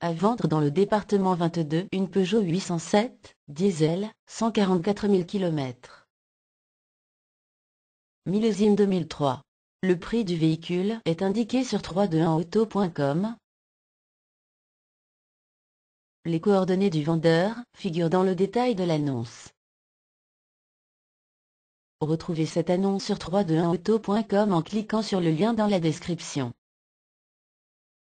À vendre dans le département 22 une Peugeot 807, diesel, 144 000 km. Millésime 2003. Le prix du véhicule est indiqué sur 321auto.com. Les coordonnées du vendeur figurent dans le détail de l'annonce. Retrouvez cette annonce sur 321auto.com en cliquant sur le lien dans la description.